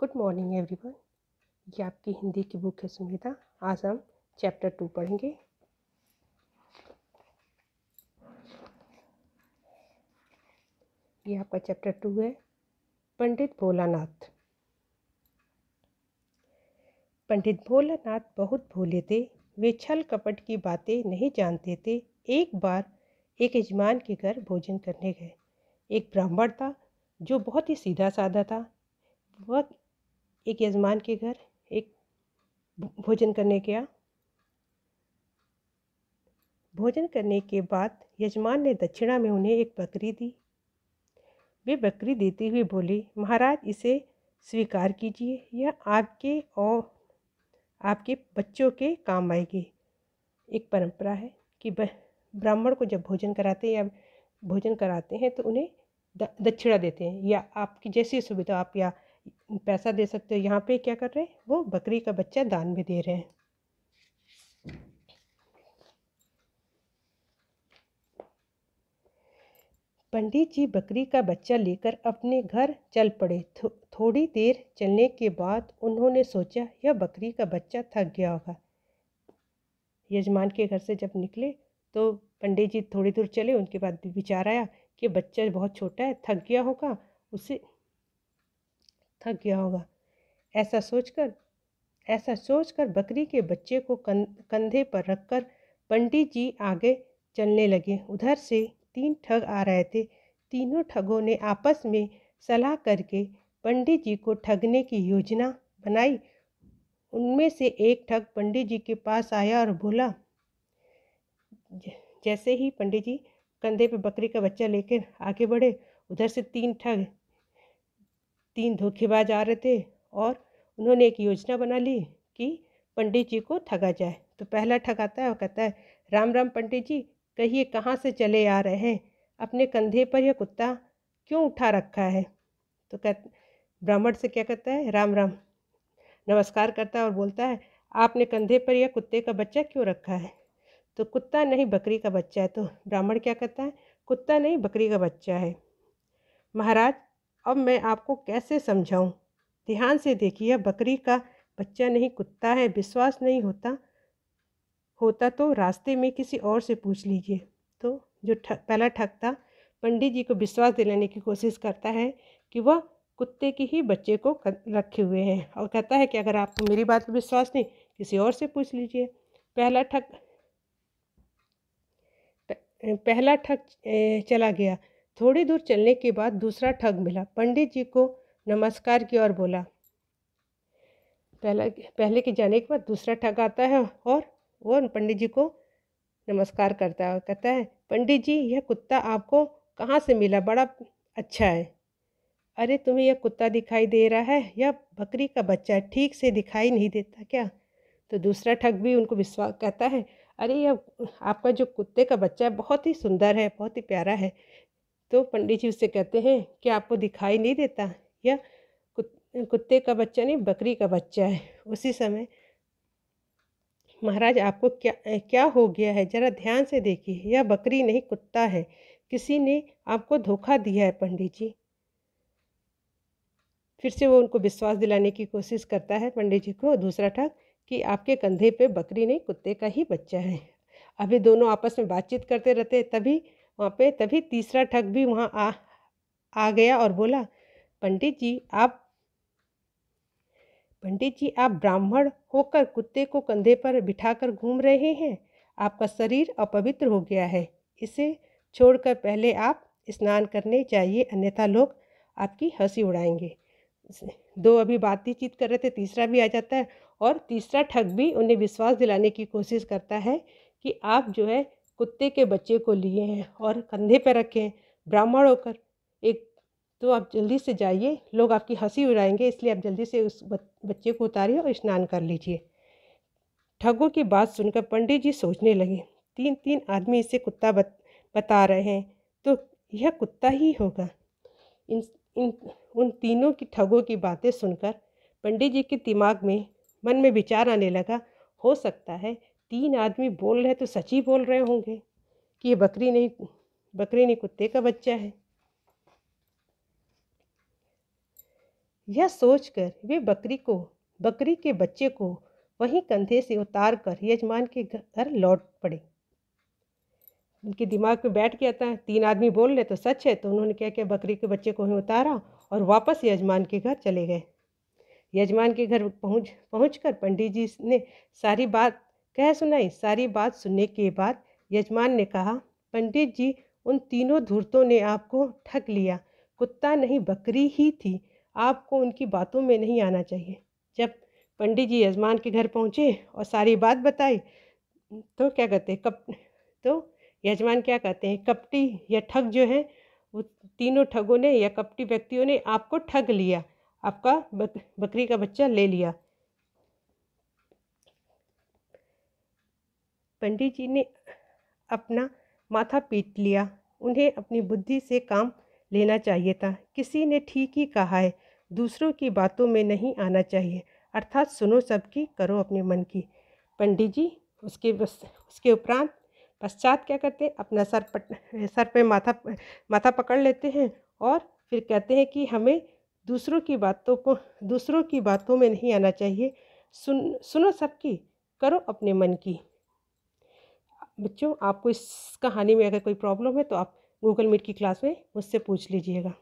Good morning everyone ये आपकी हिंदी की बुक है सुनीता आज हम चैप्टर टू पढ़ेंगे ये आपका चैप्टर टू है पंडित भोलानाथ पंडित भोलानाथ बहुत भोले थे वे छल कपट की बातें नहीं जानते थे एक बार एक यजमान के घर भोजन करने गए एक ब्राह्मण था जो बहुत ही सीधा साधा था वह एक यजमान के घर एक भोजन करने गया भोजन करने के बाद यजमान ने दक्षिणा में उन्हें एक बकरी दी वे बकरी देते हुए बोले महाराज इसे स्वीकार कीजिए यह आपके और आपके बच्चों के काम आएगी एक परंपरा है कि ब्राह्मण को जब भोजन कराते हैं या भोजन कराते हैं तो उन्हें दक्षिणा देते हैं या आपकी जैसी सुविधा आप या पैसा दे सकते हो यहाँ पे क्या कर रहे हैं वो बकरी का बच्चा दान में दे रहे हैं पंडित जी बकरी का बच्चा लेकर अपने घर चल पड़े थो, थोड़ी देर चलने के बाद उन्होंने सोचा यह बकरी का बच्चा थक गया होगा यजमान के घर से जब निकले तो पंडित जी थोड़ी दूर चले उनके बाद विचार आया कि बच्चा बहुत छोटा है थक गया होगा उसे थक गया होगा ऐसा सोचकर ऐसा सोचकर बकरी के बच्चे को कंधे पर रखकर पंडित जी आगे चलने लगे उधर से तीन ठग आ रहे थे तीनों ठगों ने आपस में सलाह करके पंडित जी को ठगने की योजना बनाई उनमें से एक ठग पंडित जी के पास आया और बोला जैसे ही पंडित जी कंधे पर बकरी का बच्चा लेकर आगे बढ़े उधर से तीन ठग तीन धोखेबाज आ रहे थे और उन्होंने एक योजना बना ली कि पंडित जी को ठगा जाए तो पहला ठगाता है और कहता है राम राम पंडित जी कहिए कहाँ से चले आ रहे हैं अपने कंधे पर यह कुत्ता क्यों उठा रखा है तो कह ब्राह्मण से क्या कहता है राम राम नमस्कार करता है और बोलता है आपने कंधे पर यह कुत्ते का बच्चा क्यों रखा है तो कुत्ता नहीं बकरी का बच्चा है तो ब्राह्मण क्या कहता है कुत्ता नहीं बकरी का बच्चा है महाराज अब मैं आपको कैसे समझाऊं? ध्यान से देखिए बकरी का बच्चा नहीं कुत्ता है विश्वास नहीं होता होता तो रास्ते में किसी और से पूछ लीजिए तो जो ठक पहला ठग था पंडित जी को विश्वास दिलाने की कोशिश करता है कि वह कुत्ते के ही बच्चे को रखे हुए हैं और कहता है कि अगर आपको मेरी बात पर विश्वास नहीं किसी और से पूछ लीजिए पहला ठग पहला ठग चला गया थोड़ी दूर चलने के बाद दूसरा ठग मिला पंडित जी को नमस्कार किया और बोला पहला पहले के जाने के बाद दूसरा ठग आता है और वो पंडित जी को नमस्कार करता है और कहता है पंडित जी यह कुत्ता आपको कहाँ से मिला बड़ा अच्छा है अरे तुम्हें यह कुत्ता दिखाई दे रहा है यह बकरी का बच्चा ठीक से दिखाई नहीं देता क्या तो दूसरा ठग भी उनको विश्वास कहता है अरे यह आपका जो कुत्ते का बच्चा है बहुत ही सुंदर है बहुत ही प्यारा है तो पंडित जी उससे कहते हैं कि आपको दिखाई नहीं देता या कुत्ते का बच्चा नहीं बकरी का बच्चा है उसी समय महाराज आपको क्या क्या हो गया है ज़रा ध्यान से देखिए यह बकरी नहीं कुत्ता है किसी ने आपको धोखा दिया है पंडित जी फिर से वो उनको विश्वास दिलाने की कोशिश करता है पंडित जी को दूसरा ठग कि आपके कंधे पे बकरी नहीं कुत्ते का ही बच्चा है अभी दोनों आपस में बातचीत करते रहते तभी वहाँ पे तभी तीसरा ठग भी वहाँ आ आ गया और बोला पंडित जी आप पंडित जी आप ब्राह्मण होकर कुत्ते को कंधे पर बिठाकर घूम रहे हैं आपका शरीर अपवित्र हो गया है इसे छोड़कर पहले आप स्नान करने चाहिए अन्यथा लोग आपकी हंसी उड़ाएंगे दो अभी बातचीत कर रहे थे तीसरा भी आ जाता है और तीसरा ठग भी उन्हें विश्वास दिलाने की कोशिश करता है कि आप जो है कुत्ते के बच्चे को लिए हैं और कंधे पर रखे हैं ब्राह्मण होकर एक तो आप जल्दी से जाइए लोग आपकी हंसी उड़ाएंगे इसलिए आप जल्दी से उस बच्चे को उतारिए और स्नान कर लीजिए ठगों की बात सुनकर पंडित जी सोचने लगे तीन तीन आदमी इसे कुत्ता बत, बता रहे हैं तो यह कुत्ता ही होगा इन इन उन तीनों की ठगों की बातें सुनकर पंडित जी के दिमाग में मन में विचार आने लगा हो सकता है तीन आदमी बोल रहे तो सच ही बोल रहे होंगे कि ये बकरी नहीं बकरी नहीं कुत्ते का बच्चा है यह सोचकर वे बकरी को बकरी के बच्चे को वहीं कंधे से उतार कर यजमान के घर लौट पड़े उनके दिमाग में बैठ गया था तीन आदमी बोल रहे तो सच है तो उन्होंने क्या किया बकरी के बच्चे को ही उतारा और वापस यजमान के घर चले गए यजमान के घर पहुंच पहुंचकर पंडित जी ने सारी बात कह सुनाई सारी बात सुनने के बाद यजमान ने कहा पंडित जी उन तीनों धूर्तों ने आपको ठग लिया कुत्ता नहीं बकरी ही थी आपको उनकी बातों में नहीं आना चाहिए जब पंडित जी यजमान के घर पहुँचे और सारी बात बताई तो क्या कहते हैं कप तो यजमान क्या कहते हैं कपटी या ठग जो है वो तीनों ठगों ने या कपटी व्यक्तियों ने आपको ठग लिया आपका बक, बकरी का बच्चा ले लिया पंडित जी ने अपना माथा पीट लिया उन्हें अपनी बुद्धि से काम लेना चाहिए था किसी ने ठीक ही कहा है दूसरों की बातों में नहीं आना चाहिए अर्थात सुनो सबकी करो अपने मन की पंडित जी उसके बस उसके उपरांत पश्चात क्या करते हैं अपना सर पट सर पे माथा माथा पकड़ लेते हैं और फिर कहते हैं कि हमें दूसरों की बातों को दूसरों की बातों में नहीं आना चाहिए सुन सुनो सबकी करो अपने मन की बच्चों आपको इस कहानी में अगर कोई प्रॉब्लम है तो आप गूगल मीट की क्लास में मुझसे पूछ लीजिएगा